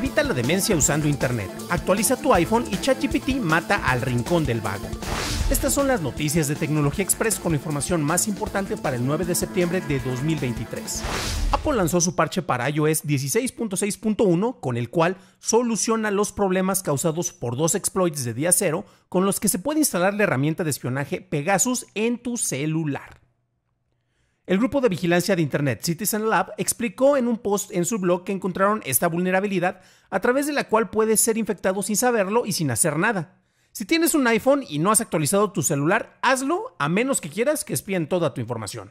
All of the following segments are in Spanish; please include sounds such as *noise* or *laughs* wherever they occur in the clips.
Evita la demencia usando Internet. Actualiza tu iPhone y ChatGPT mata al rincón del vago. Estas son las noticias de Tecnología Express con información más importante para el 9 de septiembre de 2023. Apple lanzó su parche para iOS 16.6.1 con el cual soluciona los problemas causados por dos exploits de día cero con los que se puede instalar la herramienta de espionaje Pegasus en tu celular. El grupo de vigilancia de Internet Citizen Lab explicó en un post en su blog que encontraron esta vulnerabilidad a través de la cual puedes ser infectado sin saberlo y sin hacer nada. Si tienes un iPhone y no has actualizado tu celular, hazlo a menos que quieras que espíen toda tu información.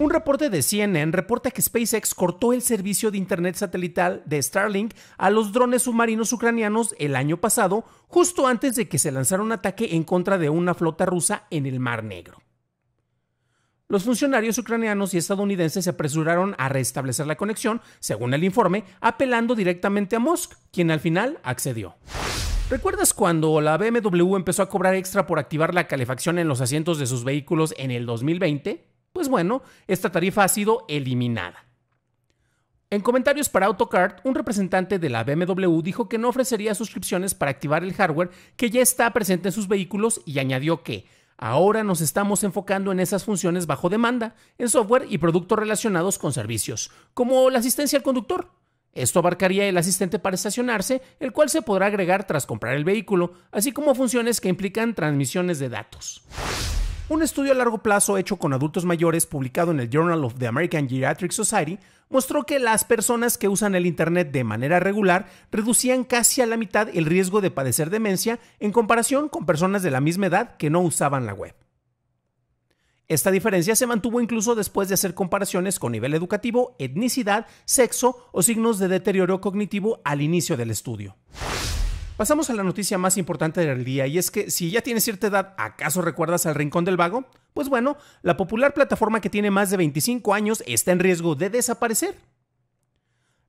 Un reporte de CNN reporta que SpaceX cortó el servicio de Internet satelital de Starlink a los drones submarinos ucranianos el año pasado, justo antes de que se lanzara un ataque en contra de una flota rusa en el Mar Negro. Los funcionarios ucranianos y estadounidenses se apresuraron a restablecer la conexión, según el informe, apelando directamente a Musk, quien al final accedió. ¿Recuerdas cuando la BMW empezó a cobrar extra por activar la calefacción en los asientos de sus vehículos en el 2020? Pues bueno, esta tarifa ha sido eliminada. En comentarios para AutoCart, un representante de la BMW dijo que no ofrecería suscripciones para activar el hardware que ya está presente en sus vehículos y añadió que Ahora nos estamos enfocando en esas funciones bajo demanda, en software y productos relacionados con servicios, como la asistencia al conductor. Esto abarcaría el asistente para estacionarse, el cual se podrá agregar tras comprar el vehículo, así como funciones que implican transmisiones de datos. Un estudio a largo plazo hecho con adultos mayores publicado en el Journal of the American Geriatric Society mostró que las personas que usan el Internet de manera regular reducían casi a la mitad el riesgo de padecer demencia en comparación con personas de la misma edad que no usaban la web. Esta diferencia se mantuvo incluso después de hacer comparaciones con nivel educativo, etnicidad, sexo o signos de deterioro cognitivo al inicio del estudio. Pasamos a la noticia más importante del día y es que si ya tienes cierta edad, ¿acaso recuerdas al Rincón del Vago? Pues bueno, la popular plataforma que tiene más de 25 años está en riesgo de desaparecer.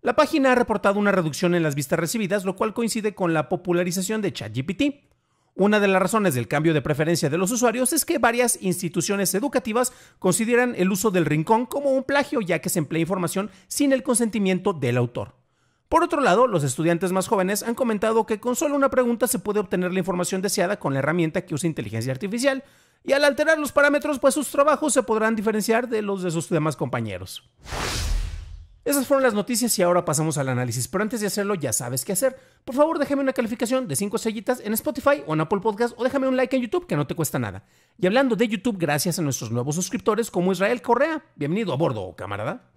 La página ha reportado una reducción en las vistas recibidas, lo cual coincide con la popularización de ChatGPT. Una de las razones del cambio de preferencia de los usuarios es que varias instituciones educativas consideran el uso del rincón como un plagio ya que se emplea información sin el consentimiento del autor. Por otro lado, los estudiantes más jóvenes han comentado que con solo una pregunta se puede obtener la información deseada con la herramienta que usa inteligencia artificial, y al alterar los parámetros, pues sus trabajos se podrán diferenciar de los de sus demás compañeros. Esas fueron las noticias y ahora pasamos al análisis, pero antes de hacerlo ya sabes qué hacer. Por favor, déjame una calificación de 5 sellitas en Spotify o en Apple Podcast o déjame un like en YouTube que no te cuesta nada. Y hablando de YouTube, gracias a nuestros nuevos suscriptores como Israel Correa, bienvenido a bordo, camarada.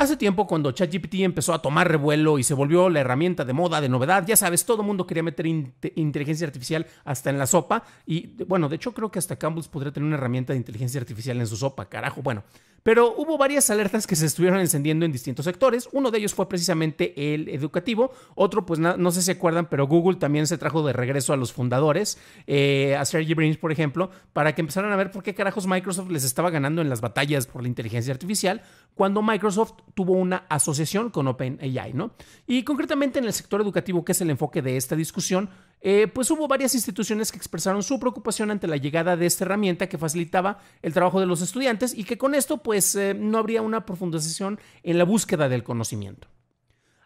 Hace tiempo cuando ChatGPT empezó a tomar revuelo y se volvió la herramienta de moda, de novedad, ya sabes, todo el mundo quería meter inteligencia artificial hasta en la sopa y bueno, de hecho creo que hasta Campbell's podría tener una herramienta de inteligencia artificial en su sopa, carajo, bueno. Pero hubo varias alertas que se estuvieron encendiendo en distintos sectores, uno de ellos fue precisamente el educativo, otro pues no sé si acuerdan, pero Google también se trajo de regreso a los fundadores, eh, a Sergey Brin, por ejemplo, para que empezaran a ver por qué carajos Microsoft les estaba ganando en las batallas por la inteligencia artificial, cuando Microsoft tuvo una asociación con OpenAI, ¿no? Y concretamente en el sector educativo, que es el enfoque de esta discusión, eh, pues hubo varias instituciones que expresaron su preocupación ante la llegada de esta herramienta que facilitaba el trabajo de los estudiantes y que con esto pues eh, no habría una profundización en la búsqueda del conocimiento.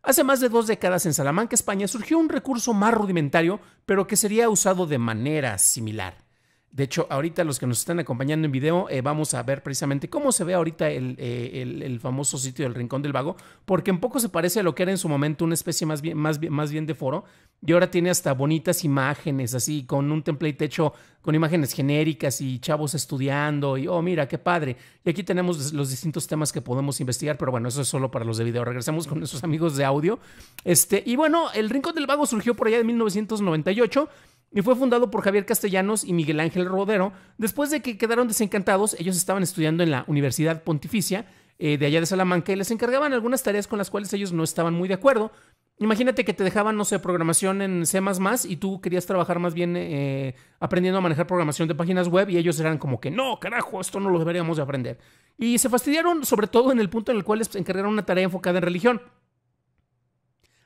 Hace más de dos décadas en Salamanca, España, surgió un recurso más rudimentario, pero que sería usado de manera similar. De hecho, ahorita los que nos están acompañando en video, eh, vamos a ver precisamente cómo se ve ahorita el, eh, el, famoso sitio del Rincón del Vago, porque un poco se parece a lo que era en su momento una especie más bien, más más bien de foro, y ahora tiene hasta bonitas imágenes, así, con un template hecho con imágenes genéricas y chavos estudiando, y oh, mira, qué padre. Y aquí tenemos los distintos temas que podemos investigar, pero bueno, eso es solo para los de video. Regresamos con nuestros amigos de audio. Este, y bueno, el Rincón del Vago surgió por allá de 1998 y fue fundado por Javier Castellanos y Miguel Ángel Rodero. Después de que quedaron desencantados, ellos estaban estudiando en la Universidad Pontificia eh, de allá de Salamanca y les encargaban algunas tareas con las cuales ellos no estaban muy de acuerdo. Imagínate que te dejaban, no sé, programación en C y tú querías trabajar más bien eh, aprendiendo a manejar programación de páginas web y ellos eran como que, no, carajo, esto no lo deberíamos de aprender. Y se fastidiaron sobre todo en el punto en el cual les encargaron una tarea enfocada en religión.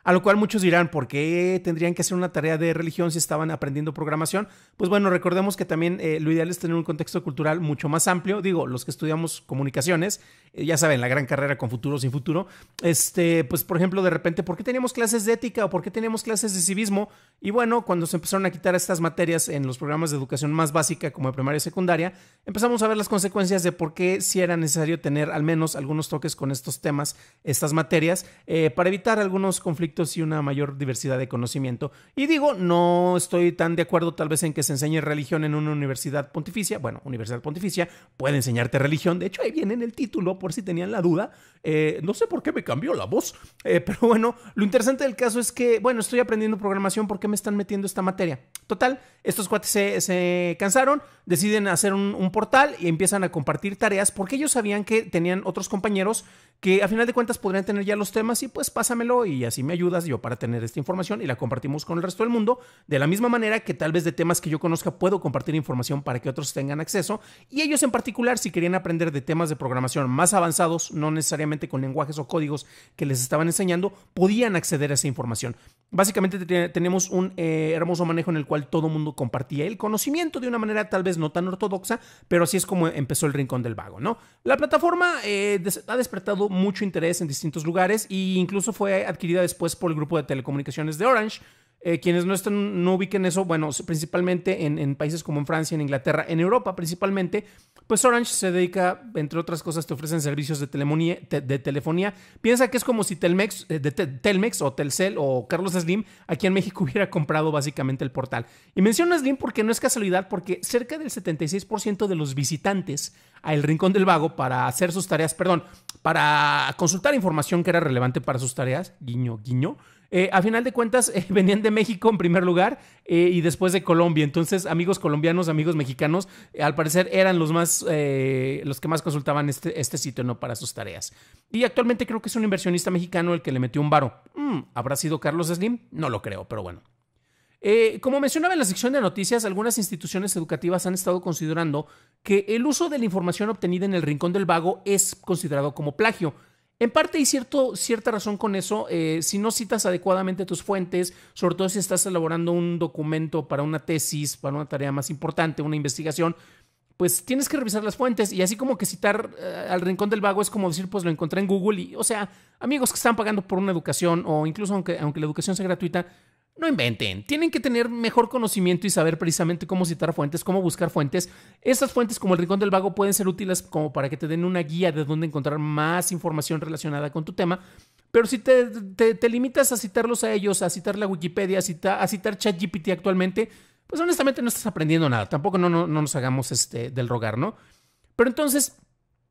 A lo cual muchos dirán, ¿por qué tendrían que hacer una tarea de religión si estaban aprendiendo programación? Pues bueno, recordemos que también eh, lo ideal es tener un contexto cultural mucho más amplio. Digo, los que estudiamos comunicaciones, eh, ya saben, la gran carrera con futuro sin futuro. Este, pues por ejemplo, de repente, ¿por qué teníamos clases de ética o por qué teníamos clases de civismo? Y bueno, cuando se empezaron a quitar estas materias en los programas de educación más básica como de primaria y secundaria, empezamos a ver las consecuencias de por qué si era necesario tener al menos algunos toques con estos temas, estas materias, eh, para evitar algunos conflictos y una mayor diversidad de conocimiento. Y digo, no estoy tan de acuerdo tal vez en que se enseñe religión en una universidad pontificia. Bueno, universidad pontificia puede enseñarte religión. De hecho, ahí viene en el título, por si tenían la duda. Eh, no sé por qué me cambió la voz. Eh, pero bueno, lo interesante del caso es que, bueno, estoy aprendiendo programación. ¿Por qué me están metiendo esta materia? Total, estos cuates se, cansaron, deciden hacer un, portal y empiezan a compartir tareas porque ellos sabían que tenían otros compañeros que a final de cuentas podrían tener ya los temas y pues pásamelo y así me ayudas yo para tener esta información y la compartimos con el resto del mundo. De la misma manera que tal vez de temas que yo conozca puedo compartir información para que otros tengan acceso y ellos en particular si querían aprender de temas de programación más avanzados, no necesariamente con lenguajes o códigos que les estaban enseñando, podían acceder a esa información. Básicamente tenemos un eh, hermoso manejo en el cual todo mundo compartía el conocimiento de una manera tal vez no tan ortodoxa, pero así es como empezó el Rincón del Vago, ¿no? La plataforma eh, ha despertado mucho interés en distintos lugares e incluso fue adquirida después por el grupo de telecomunicaciones de Orange, eh, quienes no, no ubiquen eso, bueno, principalmente en, países como en Francia, en Inglaterra, en Europa principalmente, pues Orange se dedica, entre otras cosas, te ofrecen servicios de, telefonía. Piensa que es como si Telmex, eh, Telmex o Telcel o Carlos Slim aquí en México *laughs* hubiera comprado básicamente el portal. Y menciono Slim porque no es casualidad, porque cerca del 76% de los visitantes a El Rincón del Vago para hacer sus tareas, perdón, para consultar información que era relevante para sus tareas, guiño, guiño, eh, a final de cuentas, *laughs* eh, venían de México en primer lugar eh, y después de Colombia. Entonces, amigos colombianos, amigos mexicanos, al parecer eran los más los que más consultaban este, este, sitio ¿no? para sus tareas. Y actualmente creo que es un inversionista mexicano el que le metió un varo. Mm, ¿Habrá sido Carlos Slim? No lo creo, pero bueno. como mencionaba en la sección de noticias, algunas instituciones educativas han estado considerando que el uso de la información obtenida en el Rincón del Vago es considerado como plagio. En parte hay cierto, cierta razón con eso. Eh, si no citas adecuadamente tus fuentes, sobre todo si estás elaborando un documento para una tesis, para una tarea más importante, una investigación, pues tienes que revisar las fuentes y así como que citar eh, al rincón del vago es como decir, pues lo encontré en Google y, o sea, amigos que están pagando por una educación o incluso aunque, aunque la educación sea gratuita, no inventen, tienen que tener mejor conocimiento y saber precisamente cómo citar fuentes, cómo buscar fuentes. Esas fuentes como el Rincón del Vago pueden ser útiles como para que te den una guía de dónde encontrar más información relacionada con tu tema, pero si te, limitas a citarlos a ellos, a citar la Wikipedia, a, citar ChatGPT actualmente, pues honestamente no estás aprendiendo nada. Tampoco no, no, no nos hagamos este, del rogar, ¿no? Pero entonces,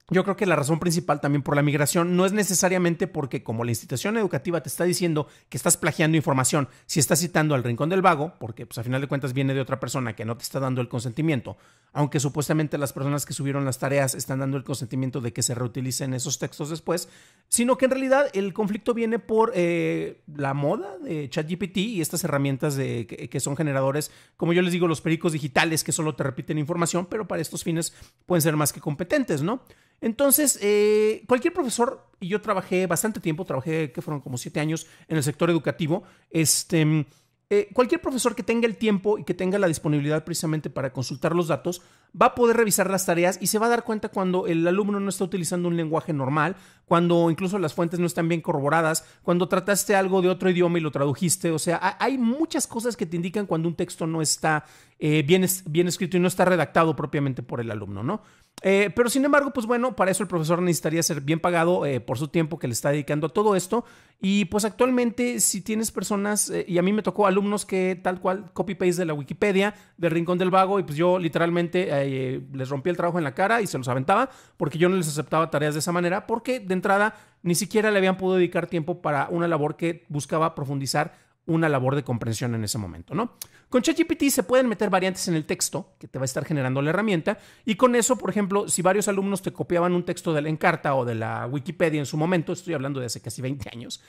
yo creo que la razón principal también por la migración no es necesariamente porque como la institución educativa te está diciendo que estás plagiando información, si estás citando al rincón del vago, porque pues a final de cuentas viene de otra persona que no te está dando el consentimiento, aunque supuestamente las personas que subieron las tareas están dando el consentimiento de que se reutilicen esos textos después, sino que en realidad el conflicto viene por eh, la moda de ChatGPT y estas herramientas de, que son generadores, como yo les digo, los pericos digitales que solo te repiten información, pero para estos fines pueden ser más que competentes, ¿no? Entonces, eh, cualquier profesor, y yo trabajé bastante tiempo, trabajé que fueron como siete años en el sector educativo, este, mm, eh, cualquier profesor que tenga el tiempo y que tenga la disponibilidad precisamente para consultar los datos, va a poder revisar las tareas y se va a dar cuenta cuando el alumno no está utilizando un lenguaje normal, cuando incluso las fuentes no están bien corroboradas, cuando trataste algo de otro idioma y lo tradujiste. O sea, hay muchas cosas que te indican cuando un texto no está eh, bien, escrito y no está redactado propiamente por el alumno, ¿no? Eh, pero sin embargo, pues bueno, para eso el profesor necesitaría ser bien pagado eh, por su tiempo que le está dedicando a todo esto. Y pues actualmente, si tienes personas, y a mí me tocó alumnos que tal cual copy-paste de la Wikipedia, del Rincón del Vago, y pues yo literalmente les rompí el trabajo en la cara y se los aventaba, porque yo no les aceptaba tareas de esa manera, porque de entrada ni siquiera le habían podido dedicar tiempo para una labor que buscaba profundizar una labor de comprensión en ese momento, ¿no? Con ChatGPT se pueden meter variantes en el texto que te va a estar generando la herramienta y con eso, por ejemplo, si varios alumnos te copiaban un texto de la Encarta o de la Wikipedia en su momento, estoy hablando de hace casi 20 años,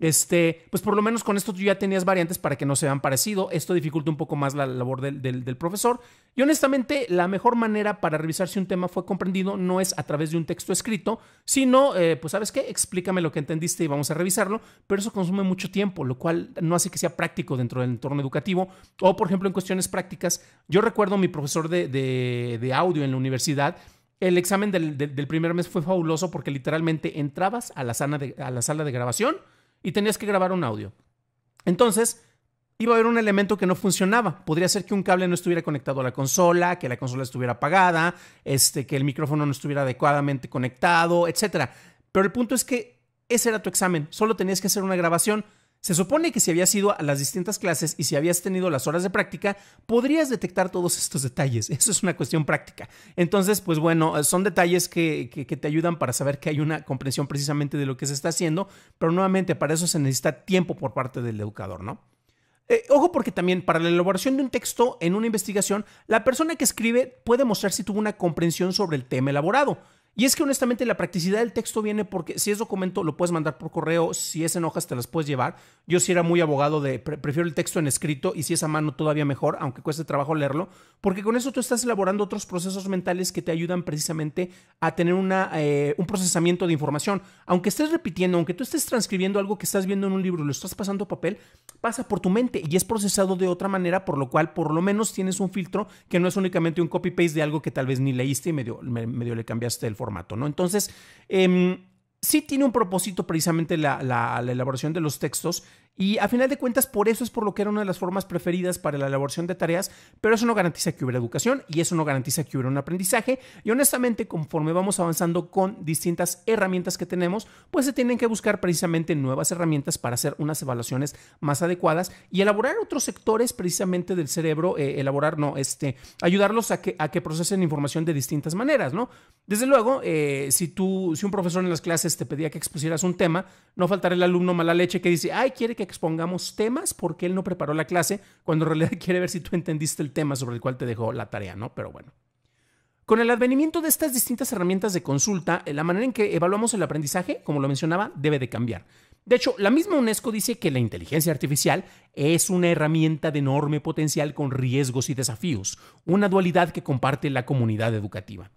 este, pues por lo menos con esto tú ya tenías variantes para que no se vean parecido. Esto dificulta un poco más la labor del, profesor. Y honestamente, la mejor manera para revisar si un tema fue comprendido no es a través de un texto escrito, sino, eh, pues sabes qué, explícame lo que entendiste y vamos a revisarlo. Pero eso consume mucho tiempo, lo cual no hace que sea práctico dentro del entorno educativo. O, por ejemplo, en cuestiones prácticas, yo recuerdo mi profesor de, audio en la universidad el examen del, primer mes fue fabuloso porque literalmente entrabas a la, a la sala de grabación, y tenías que grabar un audio. Entonces, iba a haber un elemento que no funcionaba. Podría ser que un cable no estuviera conectado a la consola, que la consola estuviera apagada, este, que el micrófono no estuviera adecuadamente conectado, etc. Pero el punto es que ese era tu examen. Solo tenías que hacer una grabación se supone que si habías ido a las distintas clases y si habías tenido las horas de práctica, podrías detectar todos estos detalles. *laughs* Eso es una cuestión práctica. Entonces, pues bueno, son detalles que, te ayudan para saber que hay una comprensión precisamente de lo que se está haciendo, pero nuevamente para eso se necesita tiempo por parte del educador, ¿no? Eh, ojo porque también para la elaboración de un texto en una investigación, la persona que escribe puede mostrar si tuvo una comprensión sobre el tema elaborado. Y es que honestamente la practicidad del texto viene porque si es documento lo puedes mandar por correo, si es en hojas te las puedes llevar. Yo si era muy abogado de prefiero el texto en escrito y si es a mano todavía mejor, aunque cueste trabajo leerlo, porque con eso tú estás elaborando otros procesos mentales que te ayudan precisamente a tener una, eh, un procesamiento de información. Aunque estés repitiendo, aunque tú estés transcribiendo algo que estás viendo en un libro lo estás pasando a papel, pasa por tu mente y es procesado de otra manera, por lo cual por lo menos tienes un filtro que no es únicamente un copy-paste de algo que tal vez ni leíste y medio, medio le cambiaste el formato, ¿no? Entonces, em, sí tiene un propósito precisamente la, elaboración de los textos y a final de cuentas, por eso es por lo que era una de las formas preferidas para la elaboración de tareas, pero eso no garantiza que hubiera educación y eso no garantiza que hubiera un aprendizaje. Y honestamente, conforme vamos avanzando con distintas herramientas que tenemos, pues se tienen que buscar precisamente nuevas herramientas para hacer unas evaluaciones más adecuadas y elaborar otros sectores precisamente del cerebro, eh, elaborar, no, este, ayudarlos a que, a que procesen información de distintas maneras, ¿no? Desde luego, eh, si tú, si un profesor en las clases te pedía que expusieras un tema, no faltará el alumno mala leche que dice, ay, quiere que expongamos temas porque él no preparó la clase, cuando en realidad *laughs* quiere ver si tú entendiste el tema sobre el cual te dejó la tarea, ¿no? Pero bueno. Con el advenimiento de estas distintas herramientas de consulta, eh, la manera en que evaluamos el aprendizaje, como lo mencionaba, debe de cambiar. De hecho, la misma UNESCO dice que la inteligencia artificial es una herramienta de enorme potencial con riesgos y desafíos, una dualidad que comparte la comunidad educativa.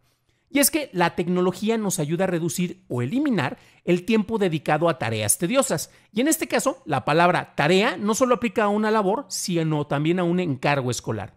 Y es que la tecnología nos ayuda a reducir o eliminar el tiempo dedicado a tareas tediosas. Y en este caso, la palabra tarea no solo aplica a una labor, sino también a un encargo escolar.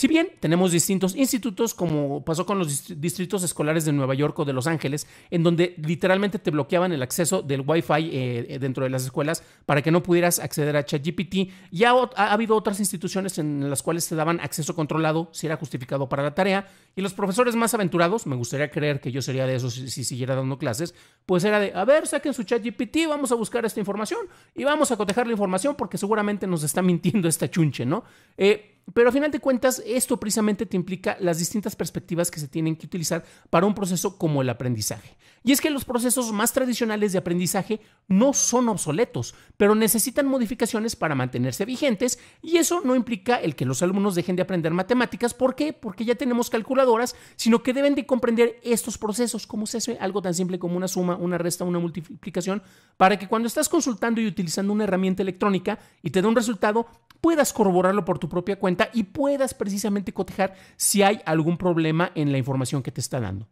Si bien tenemos distintos institutos, como pasó con los distritos escolares de Nueva York o de Los Ángeles, en donde literalmente te bloqueaban el acceso del Wi-Fi eh, eh, dentro de las escuelas para que no pudieras acceder a ChatGPT, ya ha, habido otras instituciones en las cuales te daban acceso controlado si era justificado para la tarea, y los profesores más aventurados, me gustaría creer que yo sería de esos si, siguiera dando clases, pues era de, a ver, saquen su ChatGPT, vamos a buscar esta información y vamos a cotejar la información porque seguramente nos está mintiendo esta chunche, ¿no? Eh, pero a final de cuentas, esto precisamente te implica las distintas perspectivas que se tienen que utilizar para un proceso como el aprendizaje. Y es que los procesos más tradicionales de aprendizaje no son obsoletos, pero necesitan modificaciones para mantenerse vigentes y eso no implica el que los alumnos dejen de aprender matemáticas. ¿Por qué? Porque ya tenemos calculadoras, sino que deben de comprender estos procesos, como se hace algo tan simple como una suma, una resta, una multiplicación, para que cuando estás consultando y utilizando una herramienta electrónica y te da un resultado, puedas corroborarlo por tu propia cuenta y puedas precisamente cotejar si hay algún problema en la información que te está dando.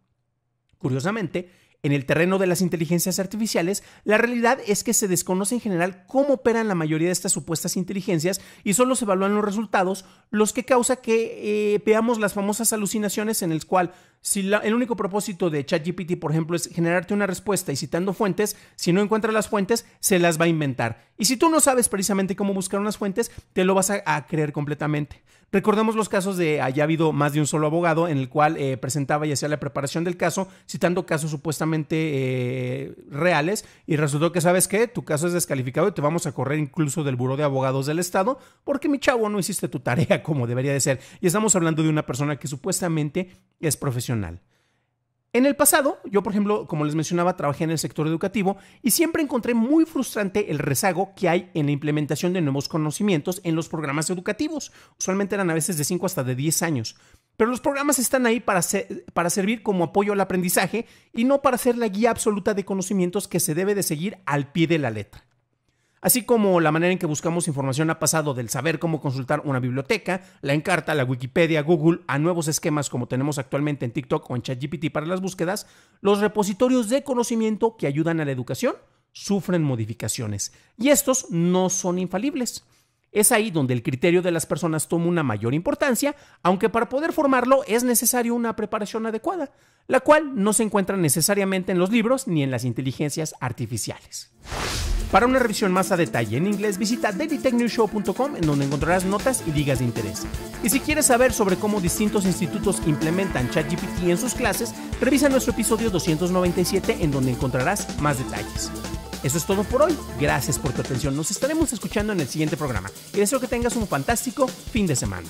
Curiosamente, en el terreno de las inteligencias artificiales, la realidad es que se desconoce en general cómo operan la mayoría de estas supuestas inteligencias y solo se evalúan los resultados, los que causa que eh, veamos las famosas alucinaciones en el cual si el único propósito de ChatGPT, por ejemplo, es generarte una respuesta y citando fuentes, si no encuentra las fuentes, se las va a inventar. Y si tú no sabes precisamente cómo buscar unas fuentes, te lo vas a creer completamente. Recordemos los casos de haya habido más de un solo abogado en el cual eh, presentaba y hacía la preparación del caso, citando casos supuestamente eh, reales, y resultó que, ¿sabes qué? Tu caso es descalificado y te vamos a correr incluso del Buró de Abogados del Estado, porque mi chavo no hiciste tu tarea *laughs* como debería de ser. Y estamos hablando de una persona que supuestamente es profesional. En el pasado, yo por ejemplo, como les mencionaba, trabajé en el sector educativo y siempre encontré muy frustrante el rezago que hay en la implementación de nuevos conocimientos en los programas educativos. Usualmente eran a veces de 5 hasta de 10 años. Pero los programas están ahí para, para servir como apoyo al aprendizaje y no para ser la guía absoluta de conocimientos que se debe de seguir al pie de la letra así como la manera en que buscamos información ha pasado del saber cómo consultar una biblioteca, la encarta, la Wikipedia, Google, a nuevos esquemas como tenemos actualmente en TikTok o en ChatGPT para las búsquedas, los repositorios de conocimiento que ayudan a la educación sufren modificaciones y estos no son infalibles. Es ahí donde el criterio de las personas toma una mayor importancia, aunque para poder formarlo es necesaria una preparación adecuada, la cual no se encuentra necesariamente en los libros ni en las inteligencias artificiales. Para una revisión más a detalle en inglés, visita dailytechnewshow.com en donde encontrarás notas y digas de interés. Y si quieres saber sobre cómo distintos institutos implementan ChatGPT en sus clases, revisa nuestro episodio 297 en donde encontrarás más detalles. Eso es todo por hoy. Gracias por tu atención. Nos estaremos escuchando en el siguiente programa y deseo que tengas un fantástico fin de semana.